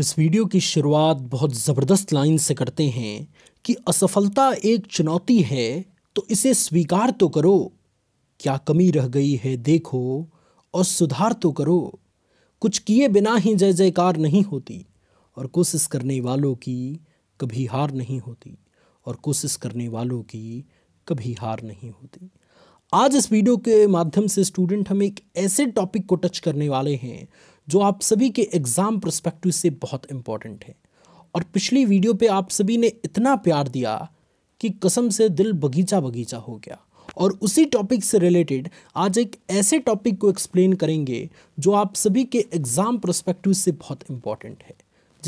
इस वीडियो की शुरुआत बहुत ज़बरदस्त लाइन से करते हैं कि असफलता एक चुनौती है तो इसे स्वीकार तो करो क्या कमी रह गई है देखो और सुधार तो करो कुछ किए बिना ही जय जयकार नहीं होती और कोशिश करने वालों की कभी हार नहीं होती और कोशिश करने वालों की कभी हार नहीं होती आज इस वीडियो के माध्यम से स्टूडेंट हम एक ऐसे टॉपिक को टच करने वाले हैं जो आप सभी के एग्ज़ाम प्रस्पेक्टिव से बहुत इम्पॉर्टेंट है और पिछली वीडियो पे आप सभी ने इतना प्यार दिया कि कसम से दिल बगीचा बगीचा हो गया और उसी टॉपिक से रिलेटेड आज एक ऐसे टॉपिक को एक्सप्लेन करेंगे जो आप सभी के एग्ज़ाम प्रस्पेक्टिव से बहुत इम्पॉर्टेंट है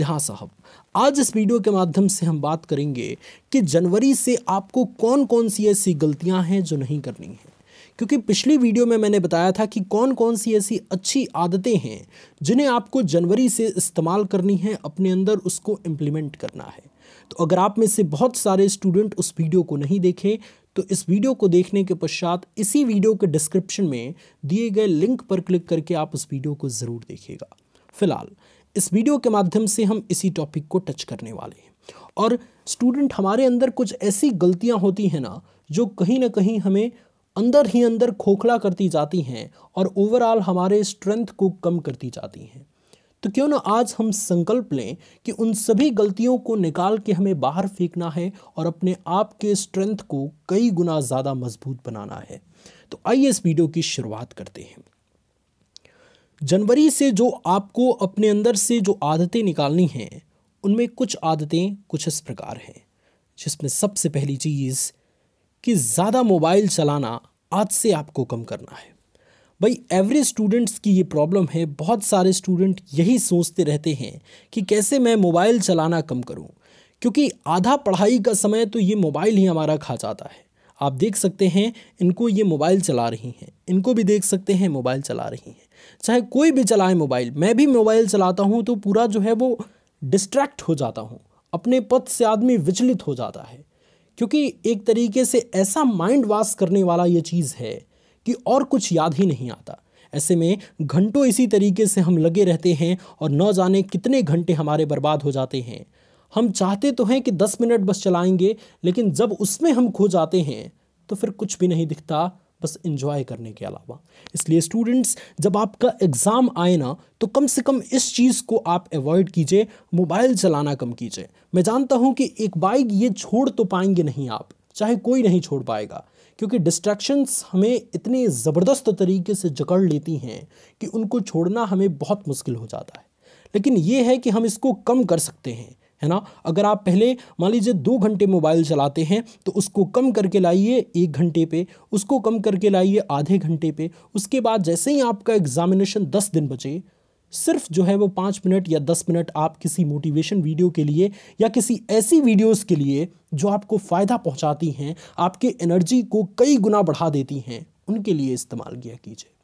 हाँ साहब आज इस वीडियो के माध्यम से हम बात करेंगे कि जनवरी से आपको कौन कौन सी ऐसी गलतियां हैं जो नहीं करनी है क्योंकि पिछली वीडियो में मैंने बताया था कि कौन कौन सी ऐसी अच्छी आदतें हैं जिन्हें आपको जनवरी से इस्तेमाल करनी है अपने अंदर उसको इम्प्लीमेंट करना है तो अगर आप में से बहुत सारे स्टूडेंट उस वीडियो को नहीं देखे तो इस वीडियो को देखने के पश्चात इसी वीडियो के डिस्क्रिप्शन में दिए गए लिंक पर क्लिक करके आप उस वीडियो को ज़रूर देखेगा फिलहाल इस वीडियो के माध्यम से हम इसी टॉपिक को टच करने वाले हैं और स्टूडेंट हमारे अंदर कुछ ऐसी गलतियां होती हैं ना जो कहीं ना कहीं हमें अंदर ही अंदर खोखला करती जाती हैं और ओवरऑल हमारे स्ट्रेंथ को कम करती जाती हैं तो क्यों ना आज हम संकल्प लें कि उन सभी गलतियों को निकाल के हमें बाहर फेंकना है और अपने आप के स्ट्रेंथ को कई गुना ज़्यादा मजबूत बनाना है तो आइए इस वीडियो की शुरुआत करते हैं जनवरी से जो आपको अपने अंदर से जो आदतें निकालनी हैं उनमें कुछ आदतें कुछ इस प्रकार हैं जिसमें सबसे पहली चीज़ कि ज़्यादा मोबाइल चलाना आज से आपको कम करना है भाई एवरेज स्टूडेंट्स की ये प्रॉब्लम है बहुत सारे स्टूडेंट यही सोचते रहते हैं कि कैसे मैं मोबाइल चलाना कम करूं क्योंकि आधा पढ़ाई का समय तो ये मोबाइल ही हमारा खा जाता है आप देख सकते हैं इनको ये मोबाइल चला रही हैं इनको भी देख सकते हैं मोबाइल चला रही हैं चाहे कोई भी चलाए मोबाइल मैं भी मोबाइल चलाता हूँ तो पूरा जो है वो डिस्ट्रैक्ट हो जाता हूँ अपने पद से आदमी विचलित हो जाता है क्योंकि एक तरीके से ऐसा माइंड वॉश करने वाला ये चीज़ है कि और कुछ याद ही नहीं आता ऐसे में घंटों इसी तरीके से हम लगे रहते हैं और न जाने कितने घंटे हमारे बर्बाद हो जाते हैं हम चाहते तो हैं कि दस मिनट बस चलाएंगे लेकिन जब उसमें हम खो जाते हैं तो फिर कुछ भी नहीं दिखता बस इन्जॉय करने के अलावा इसलिए स्टूडेंट्स जब आपका एग्ज़ाम आए ना तो कम से कम इस चीज़ को आप अवॉइड कीजिए मोबाइल चलाना कम कीजिए मैं जानता हूँ कि एक बाइक ये छोड़ तो पाएंगे नहीं आप चाहे कोई नहीं छोड़ पाएगा क्योंकि डिस्ट्रैक्शंस हमें इतने ज़बरदस्त तरीके से जकड़ लेती हैं कि उनको छोड़ना हमें बहुत मुश्किल हो जाता है लेकिन ये है कि हम इसको कम कर सकते हैं है ना अगर आप पहले मान लीजिए दो घंटे मोबाइल चलाते हैं तो उसको कम करके लाइए एक घंटे पे उसको कम करके लाइए आधे घंटे पे उसके बाद जैसे ही आपका एग्जामिनेशन दस दिन बचे सिर्फ जो है वो पाँच मिनट या दस मिनट आप किसी मोटिवेशन वीडियो के लिए या किसी ऐसी वीडियोस के लिए जो आपको फ़ायदा पहुंचाती हैं आपके एनर्जी को कई गुना बढ़ा देती हैं उनके लिए इस्तेमाल किया कीजिए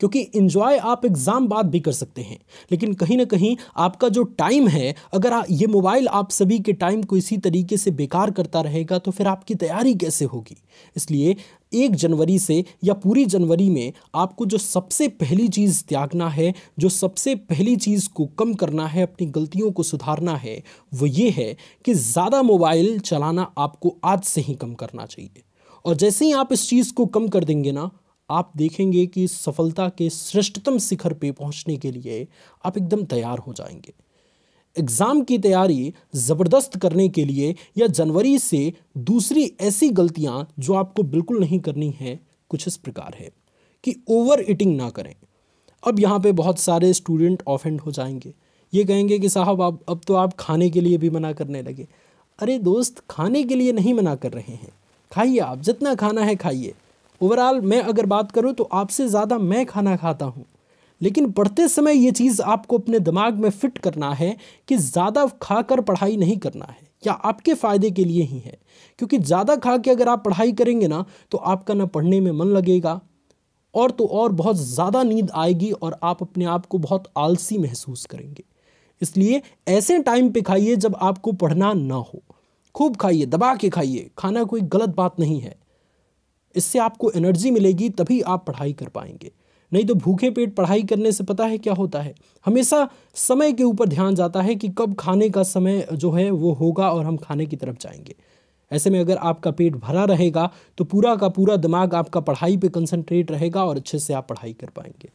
क्योंकि इन्जॉय आप एग्ज़ाम बाद भी कर सकते हैं लेकिन कहीं ना कहीं आपका जो टाइम है अगर आ, ये मोबाइल आप सभी के टाइम को इसी तरीके से बेकार करता रहेगा तो फिर आपकी तैयारी कैसे होगी इसलिए एक जनवरी से या पूरी जनवरी में आपको जो सबसे पहली चीज़ त्यागना है जो सबसे पहली चीज़ को कम करना है अपनी गलतियों को सुधारना है वो ये है कि ज़्यादा मोबाइल चलाना आपको आज से ही कम करना चाहिए और जैसे ही आप इस चीज़ को कम कर देंगे ना आप देखेंगे कि सफलता के श्रेष्ठतम शिखर पे पहुंचने के लिए आप एकदम तैयार हो जाएंगे एग्ज़ाम की तैयारी ज़बरदस्त करने के लिए या जनवरी से दूसरी ऐसी गलतियां जो आपको बिल्कुल नहीं करनी है कुछ इस प्रकार है कि ओवर ईटिंग ना करें अब यहाँ पे बहुत सारे स्टूडेंट ऑफेंड हो जाएंगे ये कहेंगे कि साहब आप अब तो आप खाने के लिए भी मना करने लगे अरे दोस्त खाने के लिए नहीं मना कर रहे हैं खाइए आप जितना खाना है खाइए ओवरऑल मैं अगर बात करूँ तो आपसे ज़्यादा मैं खाना खाता हूँ लेकिन पढ़ते समय ये चीज़ आपको अपने दिमाग में फिट करना है कि ज़्यादा खाकर पढ़ाई नहीं करना है या आपके फ़ायदे के लिए ही है क्योंकि ज़्यादा खा के अगर आप पढ़ाई करेंगे ना तो आपका ना पढ़ने में मन लगेगा और तो और बहुत ज़्यादा नींद आएगी और आप अपने आप को बहुत आलसी महसूस करेंगे इसलिए ऐसे टाइम पे खाइए जब आपको पढ़ना ना हो खूब खाइए दबा के खाइए खाना कोई गलत बात नहीं है इससे आपको एनर्जी मिलेगी तभी आप पढ़ाई कर पाएंगे नहीं तो भूखे पेट पढ़ाई करने से पता है क्या होता है हमेशा समय के ऊपर ध्यान जाता है कि कब खाने का समय जो है वो होगा और हम खाने की तरफ जाएंगे ऐसे में अगर आपका पेट भरा रहेगा तो पूरा का पूरा दिमाग आपका पढ़ाई पे कंसंट्रेट रहेगा और अच्छे से आप पढ़ाई कर पाएंगे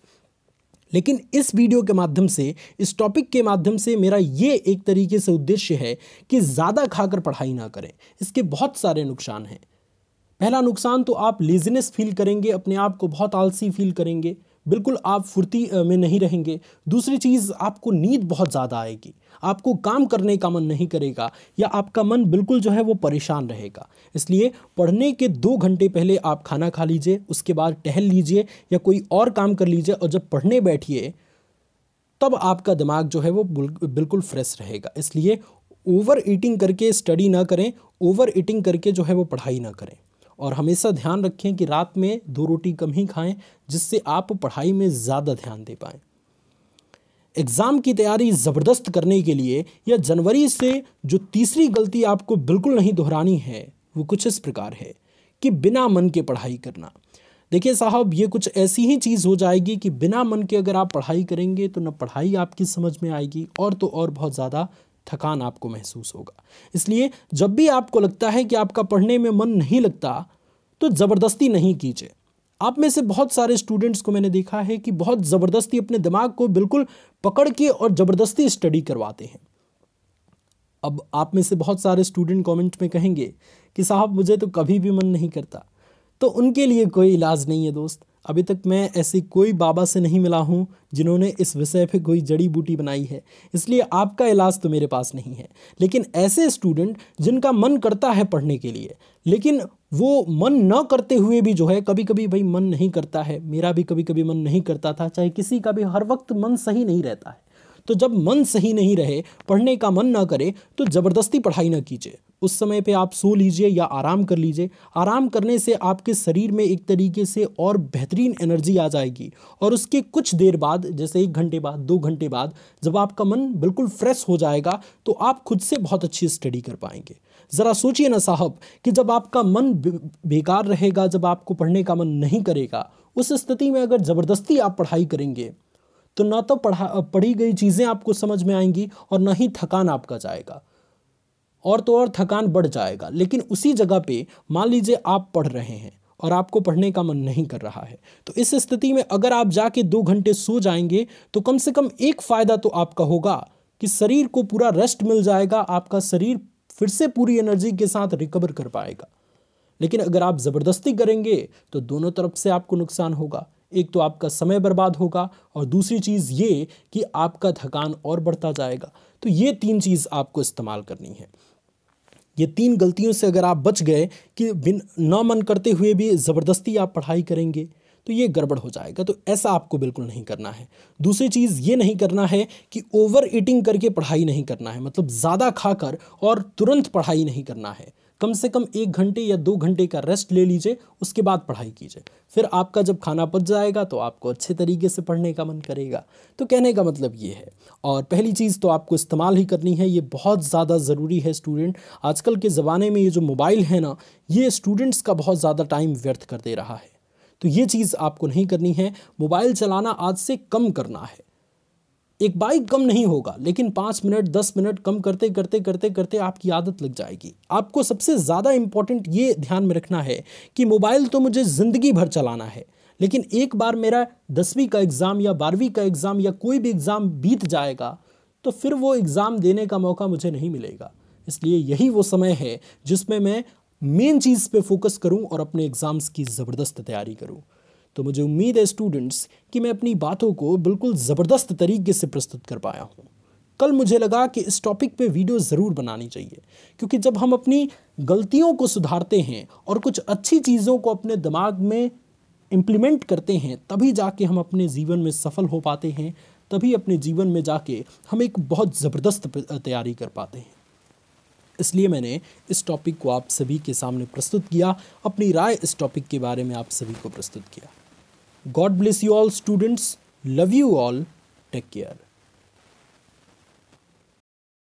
लेकिन इस वीडियो के माध्यम से इस टॉपिक के माध्यम से मेरा ये एक तरीके से उद्देश्य है कि ज़्यादा खाकर पढ़ाई ना करें इसके बहुत सारे नुकसान हैं पहला नुकसान तो आप लेजीनेस फील करेंगे अपने आप को बहुत आलसी फील करेंगे बिल्कुल आप फुर्ती में नहीं रहेंगे दूसरी चीज़ आपको नींद बहुत ज़्यादा आएगी आपको काम करने का मन नहीं करेगा या आपका मन बिल्कुल जो है वो परेशान रहेगा इसलिए पढ़ने के दो घंटे पहले आप खाना खा लीजिए उसके बाद टहल लीजिए या कोई और काम कर लीजिए और जब पढ़ने बैठिए तब आपका दिमाग जो है वो बिल्कुल फ्रेश रहेगा इसलिए ओवर ईटिंग करके स्टडी ना करें ओवर ईटिंग करके जो है वो पढ़ाई ना करें और हमेशा ध्यान रखें कि रात में दो रोटी कम ही खाएं जिससे आप पढ़ाई में ज़्यादा ध्यान दे पाएं एग्ज़ाम की तैयारी ज़बरदस्त करने के लिए या जनवरी से जो तीसरी गलती आपको बिल्कुल नहीं दोहरानी है वो कुछ इस प्रकार है कि बिना मन के पढ़ाई करना देखिए साहब ये कुछ ऐसी ही चीज़ हो जाएगी कि बिना मन के अगर आप पढ़ाई करेंगे तो न पढ़ाई आपकी समझ में आएगी और तो और बहुत ज़्यादा थकान आपको महसूस होगा इसलिए जब भी आपको लगता है कि आपका पढ़ने में मन नहीं लगता तो ज़बरदस्ती नहीं कीजिए आप में से बहुत सारे स्टूडेंट्स को मैंने देखा है कि बहुत ज़बरदस्ती अपने दिमाग को बिल्कुल पकड़ के और ज़बरदस्ती स्टडी करवाते हैं अब आप में से बहुत सारे स्टूडेंट कमेंट में कहेंगे कि साहब मुझे तो कभी भी मन नहीं करता तो उनके लिए कोई इलाज नहीं है दोस्त अभी तक मैं ऐसे कोई बाबा से नहीं मिला हूँ जिन्होंने इस विषय पे कोई जड़ी बूटी बनाई है इसलिए आपका इलाज तो मेरे पास नहीं है लेकिन ऐसे स्टूडेंट जिनका मन करता है पढ़ने के लिए लेकिन वो मन न करते हुए भी जो है कभी कभी भाई मन नहीं करता है मेरा भी कभी कभी मन नहीं करता था चाहे किसी का भी हर वक्त मन सही नहीं रहता है तो जब मन सही नहीं रहे पढ़ने का मन ना करे तो ज़बरदस्ती पढ़ाई ना कीजिए उस समय पे आप सो लीजिए या आराम कर लीजिए आराम करने से आपके शरीर में एक तरीके से और बेहतरीन एनर्जी आ जाएगी और उसके कुछ देर बाद जैसे एक घंटे बाद दो घंटे बाद जब आपका मन बिल्कुल फ्रेश हो जाएगा तो आप खुद से बहुत अच्छी स्टडी कर पाएंगे ज़रा सोचिए ना साहब कि जब आपका मन बेकार रहेगा जब आपको पढ़ने का मन नहीं करेगा उस स्थिति में अगर ज़बरदस्ती आप पढ़ाई करेंगे तो ना तो पढ़ा पढ़ी गई चीज़ें आपको समझ में आएंगी और ना ही थकान आपका जाएगा और तो और थकान बढ़ जाएगा लेकिन उसी जगह पे मान लीजिए आप पढ़ रहे हैं और आपको पढ़ने का मन नहीं कर रहा है तो इस स्थिति में अगर आप जाके दो घंटे सो जाएंगे तो कम से कम एक फ़ायदा तो आपका होगा कि शरीर को पूरा रेस्ट मिल जाएगा आपका शरीर फिर से पूरी एनर्जी के साथ रिकवर कर पाएगा लेकिन अगर आप ज़बरदस्ती करेंगे तो दोनों तरफ से आपको नुकसान होगा एक तो आपका समय बर्बाद होगा और दूसरी चीज़ ये कि आपका थकान और बढ़ता जाएगा तो ये तीन चीज़ आपको इस्तेमाल करनी है ये तीन गलतियों से अगर आप बच गए कि बिन ना मन करते हुए भी ज़बरदस्ती आप पढ़ाई करेंगे तो ये गड़बड़ हो जाएगा तो ऐसा आपको बिल्कुल नहीं करना है दूसरी चीज़ ये नहीं करना है कि ओवर ईटिंग करके पढ़ाई नहीं करना है मतलब ज़्यादा खाकर और तुरंत पढ़ाई नहीं करना है कम से कम एक घंटे या दो घंटे का रेस्ट ले लीजिए उसके बाद पढ़ाई कीजिए फिर आपका जब खाना पच जाएगा तो आपको अच्छे तरीके से पढ़ने का मन करेगा तो कहने का मतलब ये है और पहली चीज़ तो आपको इस्तेमाल ही करनी है ये बहुत ज़्यादा ज़रूरी है स्टूडेंट आजकल के ज़माने में ये जो मोबाइल है ना ये स्टूडेंट्स का बहुत ज़्यादा टाइम व्यर्थ कर दे रहा है तो ये चीज़ आपको नहीं करनी है मोबाइल चलाना आज से कम करना है एक बाइक कम नहीं होगा लेकिन पाँच मिनट दस मिनट कम करते करते करते करते आपकी आदत लग जाएगी आपको सबसे ज़्यादा इम्पॉर्टेंट ये ध्यान में रखना है कि मोबाइल तो मुझे ज़िंदगी भर चलाना है लेकिन एक बार मेरा दसवीं का एग्ज़ाम या बारहवीं का एग्ज़ाम या कोई भी एग्ज़ाम बीत जाएगा तो फिर वो एग्ज़ाम देने का मौका मुझे नहीं मिलेगा इसलिए यही वो समय है जिसमें मैं मेन चीज़ पे फोकस करूं और अपने एग्ज़ाम्स की ज़बरदस्त तैयारी करूं तो मुझे उम्मीद है स्टूडेंट्स कि मैं अपनी बातों को बिल्कुल ज़बरदस्त तरीके से प्रस्तुत कर पाया हूँ कल मुझे लगा कि इस टॉपिक पे वीडियो ज़रूर बनानी चाहिए क्योंकि जब हम अपनी गलतियों को सुधारते हैं और कुछ अच्छी चीज़ों को अपने दिमाग में इम्प्लीमेंट करते हैं तभी जाके हम अपने जीवन में सफल हो पाते हैं तभी अपने जीवन में जाके हम एक बहुत ज़बरदस्त तैयारी कर पाते हैं इसलिए मैंने इस टॉपिक को आप सभी के सामने प्रस्तुत किया अपनी राय इस टॉपिक के बारे में आप सभी को प्रस्तुत किया God bless you all students. Love you all. Take care.